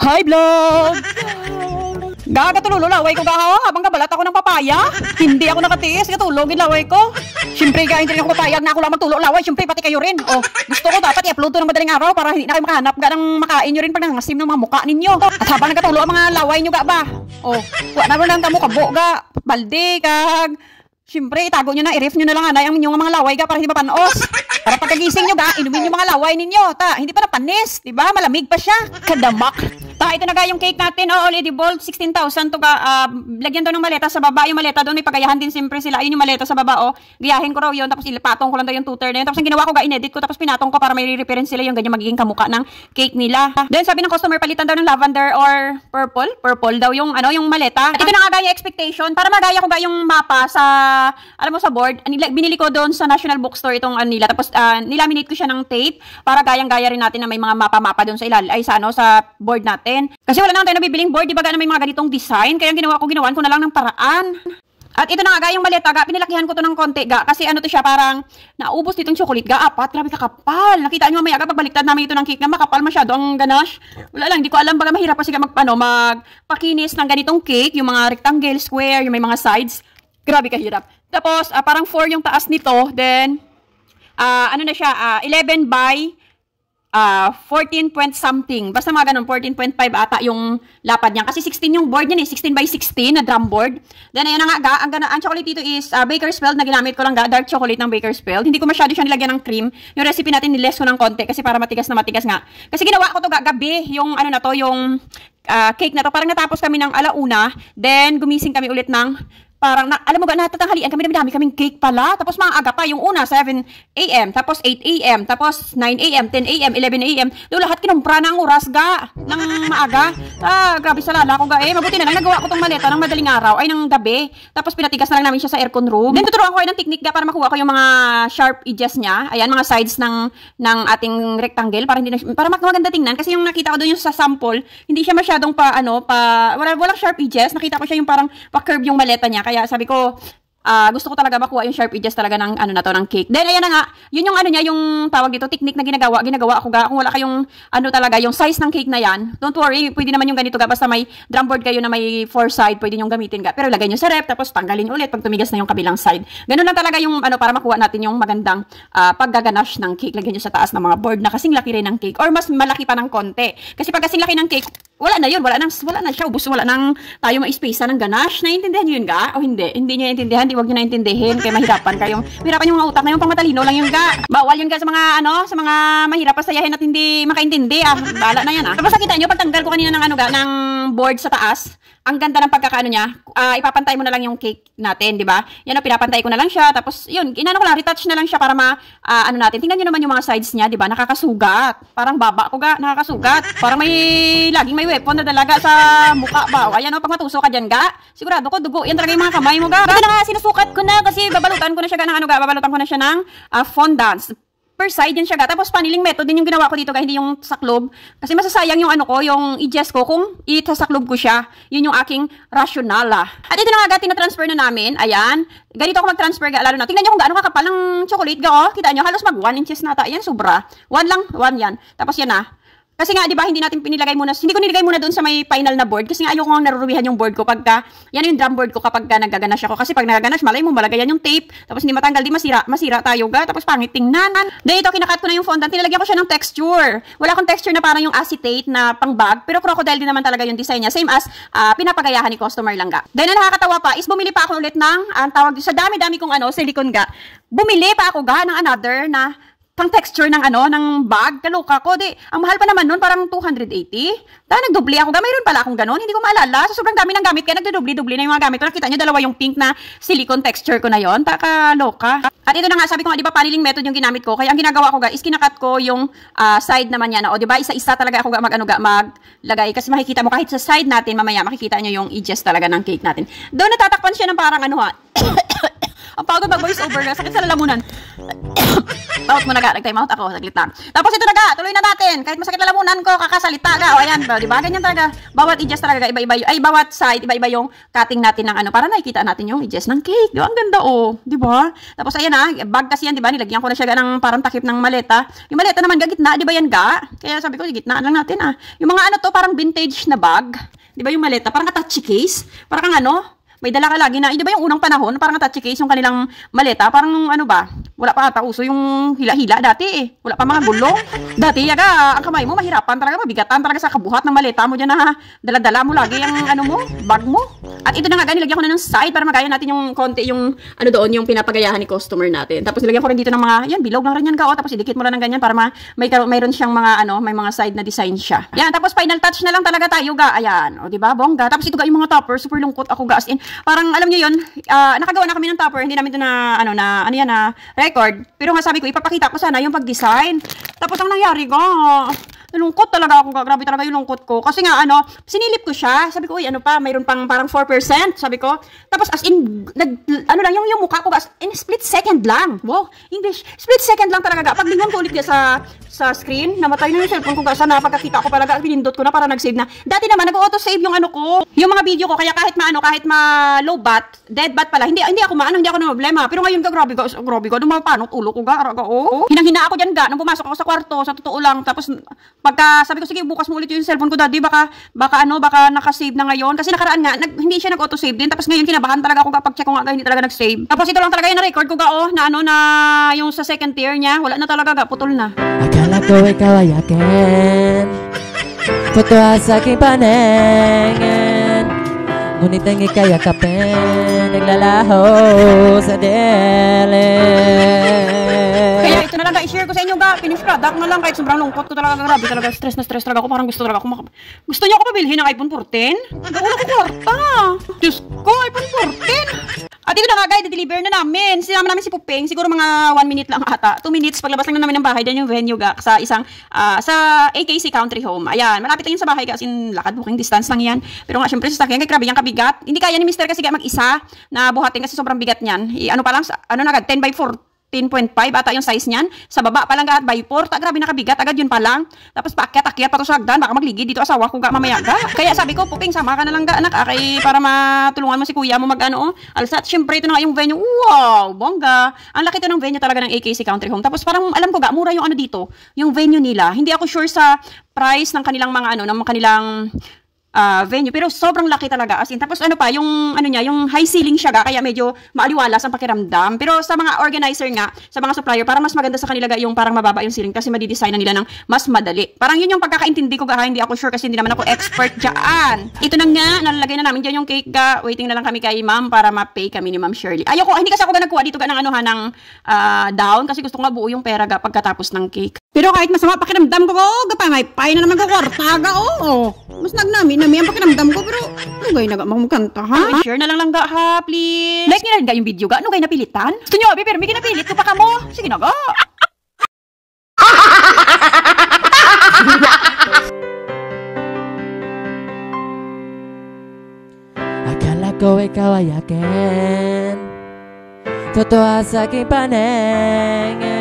Hi, vlog! Gaga tulo laway ko gaha habang kabalat ako ng papaya. Hindi ako nakatiis, katulog laway ko. Siyempre, gain din ako papaya na ako lang magtulo laway. Siyempre, pati kayo rin. Oh, gusto ko dapat i-upload to ng madaling araw para hindi na kayo makahanap ga ng makain nyo rin pag nangasim ng mga mukha ninyo. At habang nagkatulo ang mga laway nyo ga ba? Oh, wala mo lang kamo kabo ga, balde kag. Siyempre, itago nyo na, i-riff nyo na lang anay ang inyong mga laway ga para hindi mapanos. Para pagkagising nyo ga, inumin yung mga laway ninyo. Ta, hindi pa napanis, di ba? Malamig pa siya. Kadamak. Ta, ito na ga yung cake natin. Oo, oh, Lady Ball, 16,000 to ka. Uh, ah, lagyan daw ng maleta sa baba. Yung maleta doon, may pagayahan din siyempre sila. Ayun yung maleta sa baba, oh. Gayahin ko raw yun. Tapos ilapatong ko lang daw yung tutor na yun. Tapos ang ginawa ko, ga inedit ko. Tapos pinatong ko para may re reference sila yung ganyan magiging kamuka ng cake nila. Then sabi ng customer, palitan daw ng lavender or purple. Purple daw yung, ano, yung maleta. At ito na nga ga yung expectation. Para magaya ko ga yung mapa sa, alam mo, sa board. Binili ko doon sa National Bookstore itong ano, nila. Tapos uh, nilaminate ko siya ng tape para gayang-gaya rin natin na may mga mapa-mapa doon sa ilal. Ay, sa, ano, sa board natin natin. Kasi wala na tayong nabibiling board, di ba na may mga ganitong design, kaya ginawa ko, ginawan ko na lang ng paraan. At ito na nga, ga, yung maleta, ga, pinilakihan ko to ng konti, ga, kasi ano to siya, parang naubos nitong chocolate, ga, apat, grabe kakapal. Nakita nyo mamaya, ga, pagbaliktad namin ito ng cake na makapal masyado ang ganache. Wala lang, hindi ko alam, baga mahirap pa ga, mag, ano, magpakinis ng ganitong cake, yung mga rectangle, square, yung may mga sides. Grabe kahirap. Tapos, uh, parang 4 yung taas nito, then, uh, ano na siya, uh, ah, 11 by uh, ah, 14 point something. Basta mga ganun, 14.5 ata yung lapad niya. Kasi 16 yung board niya eh. 16 by 16 na drum board. Then, ayun na nga, ang, ang, ang chocolate dito is uh, ah, Bakersfield na ginamit ko lang, ga, dark chocolate ng Bakersfield. Hindi ko masyado siya nilagyan ng cream. Yung recipe natin, niless ko ng konti kasi para matigas na matigas nga. Kasi ginawa ko to ga, gabi, yung ano na to, yung uh, cake na to. Parang natapos kami ng alauna, then gumising kami ulit ng parang, na, alam mo ba, natatanghalian kami, dami-dami kaming cake pala. Tapos mga aga pa, yung una, 7 a.m., tapos 8 a.m., tapos 9 a.m., 10 a.m., 11 a.m. Do lahat kinumpra na ang oras ga, ng maaga. Ah, grabe sa lala ko ga eh. Mabuti na lang, nagawa ko tong maleta ng madaling araw, ay ng gabi. Tapos pinatigas na lang namin siya sa aircon room. Then tuturuan ko ay ng technique ga para makuha ko yung mga sharp edges niya. Ayan, mga sides ng, ng ating rectangle para hindi na, para maganda tingnan. Kasi yung nakita ko doon yung sa sample, hindi siya masyadong pa, ano, pa, wala, walang sharp edges. Nakita ko siya yung parang pa-curve yung maleta niya kaya sabi ko, uh, gusto ko talaga makuha yung sharp edges talaga ng ano na to ng cake. Then ayan na nga, yun yung ano niya, yung tawag dito, technique na ginagawa, ginagawa ako ga. Kung wala kayong ano talaga, yung size ng cake na yan, don't worry, pwede naman yung ganito ga basta may drum board kayo na may four side, pwede niyo gamitin ga. Pero lagay niyo sa rep, tapos tanggalin ulit pag tumigas na yung kabilang side. Ganun lang talaga yung ano para makuha natin yung magandang uh, ah, paggaganache ng cake. Lagay niyo sa taas ng mga board na kasing laki rin ng cake or mas malaki pa ng konti. Kasi pag kasing laki ng cake, wala na yun, wala nang, wala na siya, ubus, wala nang tayo ma-space ng ganache. Naiintindihan niyo yun ga? O hindi? Hindi niya intindihan, di wag niya intindihin kaya mahirapan kayong, mahirapan yung mga utak ngayon, pang matalino lang yung ga. Bawal yun ga sa mga, ano, sa mga mahirap sayahin at hindi makaintindi, ah, bala na yan, ah. Tapos nakita niyo, pagtanggal ko kanina ng, ano ga, ng board sa taas, ang ganda ng pagkakaano niya. Uh, ipapantay mo na lang yung cake natin, 'di ba? Yan ang pinapantay ko na lang siya. Tapos 'yun, inano ko lang retouch na lang siya para ma uh, ano natin. Tingnan niyo naman yung mga sides niya, 'di ba? Nakakasugat. Parang baba ko ga, nakakasugat. Parang may laging may weapon na talaga sa mukha ba. O, ayan oh, pag matuso ka diyan ga, sigurado ko dugo. Yan talaga yung mga kamay mo ga. Kaya na sinusukat ko na kasi babalutan ko na siya ga ng ano ga, babalutan ko na siya ng uh, fondant per side din siya ga. Tapos paniling method din yung ginawa ko dito guys, hindi yung club. Kasi masasayang yung ano ko, yung i-jest ko kung i-sa club ko siya. Yun yung aking rationala. At ito na nga ga, tinatransfer na namin. Ayan. Ganito ako mag-transfer ga. Lalo na. Tingnan nyo kung gaano kakapal ng chocolate ga. Oh. Kita nyo, halos mag 1 inches na ta. Ayan, sobra. 1 lang, 1 yan. Tapos yan na. Ah. Kasi nga, di ba, hindi natin pinilagay muna, hindi ko nilagay muna doon sa may final na board kasi nga ayoko nang naruruwihan yung board ko pagka, yan yung drum board ko kapag ka nagaganash ako. Kasi pag nagaganash, malay mo, malagayan yung tape, tapos hindi matanggal, di masira, masira tayo ga, tapos pangit tingnan. Then ito, kinakat ko na yung fondant, nilagyan ko siya ng texture. Wala akong texture na parang yung acetate na pang bag, pero crocodile din naman talaga yung design niya. Same as uh, pinapagayahan ni customer lang ga. Then ang nakakatawa pa is bumili pa ako ulit ng, ang tawag, sa dami-dami kong ano, silicone ga. Bumili pa ako ga ng another na pang texture ng ano, ng bag, kaloka ko, di, ang mahal pa naman nun, parang 280. Dahil nagdubli ako, mayroon pala akong ganun, hindi ko maalala, so sobrang dami ng gamit, kaya nagdudubli-dubli na yung mga gamit ko, nakita nyo, dalawa yung pink na silicone texture ko na yon Taka loka. At ito na nga, sabi ko nga, di ba, paniling method yung ginamit ko, kaya ang ginagawa ko, guys, is kinakat ko yung uh, side naman yan, o, di ba, isa-isa talaga ako mag, ano, ga, maglagay, kasi makikita mo, kahit sa side natin, mamaya, makikita nyo yung edges talaga ng cake natin. Doon natatakpan siya ng parang, ano ha, Ang pagod mag-voice over na. Sakit sa lalamunan. Bawat mo na ga. Nag-time out ako. Saglit lang. Tapos ito na ga. Tuloy na natin. Kahit masakit lalamunan ko, kakasalita ga. O ayan. di ba? Ganyan talaga. Bawat i-adjust talaga. Iba-iba. Ay, bawat side. Iba-iba yung cutting natin ng ano. Para nakikita natin yung i-adjust ng cake. Diba? Ang ganda oh, di ba? Tapos ayan ah. Bag kasi yan. di ba? Nilagyan ko na siya ng parang takip ng maleta. Yung maleta naman gagitna. ba yan ga? Kaya sabi ko, gitna lang natin ah. Yung mga ano to, parang vintage na bag. Di ba yung maleta? Parang katachi case. Parang ano? may dala ka lagi na, hindi ba yung unang panahon, parang attached case yung kanilang maleta, parang ano ba, wala pa ata uso yung hila-hila dati eh. Wala pa mga gulong. Dati yaga, ang kamay mo mahirapan talaga, mabigatan talaga sa kabuhat ng maleta mo dyan na dala-dala mo lagi yung ano mo, bag mo. At ito na nga, nilagyan ko na ng side para magaya natin yung konti yung ano doon, yung pinapagayahan ni customer natin. Tapos nilagyan ko rin dito ng mga, yan, bilog lang rin yan ka. O, oh. tapos idikit mo lang ng ganyan para ma may mayroon siyang mga ano, may mga side na design siya. Yan, tapos final touch na lang talaga tayo ga. Ayan, o oh, di ba, bongga. Tapos ito ga yung mga topper, super lungkot ako ga as in. Parang alam niyo yon, uh, ah, nakagawa na kami ng topper, hindi namin ito na ano na ano yan na record. Pero nga sabi ko ipapakita ko sana yung pag-design. Tapos ang nangyari ko, nalungkot talaga ako. Grabe talaga yung lungkot ko. Kasi nga, ano, sinilip ko siya. Sabi ko, uy, ano pa, mayroon pang parang 4%. Sabi ko. Tapos, as in, nag, ano lang, yung, yung mukha ko, as in, split second lang. Wow, English. Split second lang talaga. Pag lingon ko ulit sa, sa screen, namatay na yung cellphone ko. Kasi ah, napagkakita ko palaga, pinindot ko na para nag-save na. Dati naman, nag-auto-save yung ano ko, yung mga video ko. Kaya kahit maano, kahit ma low bat, dead bat pala, hindi, hindi ako maano, hindi ako na problema. Pero ngayon, ka, grabe ka, grabe ka, dumapano, ano ulo ko ga, araga, oh. Hinang-hina ako dyan ga, nung bumasok ako sa kwarto, sa totoo lang, tapos Pagka sabi ko sige bukas mo ulit yung cellphone ko daddy baka baka ano baka naka-save na ngayon kasi nakaraan nga nag, hindi siya nag-auto save din tapos ngayon kinabahan talaga ako kapag check ko nga hindi talaga nag-save. Tapos ito lang talaga yung na-record ko gao oh, na ano na yung sa second tier niya wala na talaga ga putol na. Akala ko ikaw ay akin. Puto sa aking paningin Ngunit ang ikay akapin Naglalaho sa dilim ito na lang, i-share ko sa inyo, ga. Finish ka. Dak na lang, kahit sobrang lungkot ko talaga. Grabe talaga, stress na stress talaga ako. Parang gusto talaga ako maka... Gusto niyo ako pabilhin ng iPhone 14? Gawin ako kwarta. Diyos ko, iPhone 14. At ito na nga, guys, deliver na namin. Sinama namin si Pupeng. Siguro mga 1 minute lang ata. 2 minutes, paglabas lang na namin ng bahay. Diyan yung venue, ga. Sa isang, uh, sa AKC Country Home. Ayan, malapit lang yun sa bahay, ga. sin lakad, walking distance lang yan. Pero nga, syempre, sa sakyan, kay grabe yung kabigat. Hindi kaya ni Mr. kasi ga mag-isa na buhatin kasi sobrang bigat niyan. I, ano pa lang, ano na ga, 10 by 14. 10.5 ata yung size niyan. Sa baba pa lang gahat by 4. Ta, grabe nakabigat agad yun pa lang. Tapos paakyat-akyat pa sa hagdan. Baka magligid dito asawa ko ga mamaya ga. Kaya sabi ko, puking sama ka na lang ga anak. Akay para matulungan mo si kuya mo mag ano. Oh. Alsat, syempre ito na yung venue. Wow, bongga. Ang laki to ng venue talaga ng AKC Country Home. Tapos parang alam ko ga, mura yung ano dito. Yung venue nila. Hindi ako sure sa price ng kanilang mga ano, ng kanilang uh, venue. Pero sobrang laki talaga. As in, tapos ano pa, yung, ano niya, yung high ceiling siya ga, kaya medyo maaliwalas ang pakiramdam. Pero sa mga organizer nga, sa mga supplier, para mas maganda sa kanila ga, yung parang mababa yung ceiling kasi madidesign na nila ng mas madali. Parang yun yung pagkakaintindi ko ga, ha? hindi ako sure kasi hindi naman ako expert dyan. Ito na nga, nalalagay na namin dyan yung cake ga. Waiting na lang kami kay ma'am para ma-pay kami ni ma'am Shirley. Ayoko, hindi kasi ako ga nagkuha dito ga ng ano ha, ng uh, down kasi gusto ko nga buo yung pera ga pagkatapos ng cake. Pero kahit masama pakiramdam ko, oh, gapa may pay na naman ko, kwartaga, oh, oh. Mas nagnami, nami ang pakiramdam ko, pero ano gay naga mong kanta, ha? Ah, share na lang lang ga, ha, please. Like rin ga yung video ga, ano gay napilitan? Gusto nyo, abi, pero may kinapilit ko pa ka mo. Sige na ga. Akala ko ikaw ay akin Totoo sa aking paningin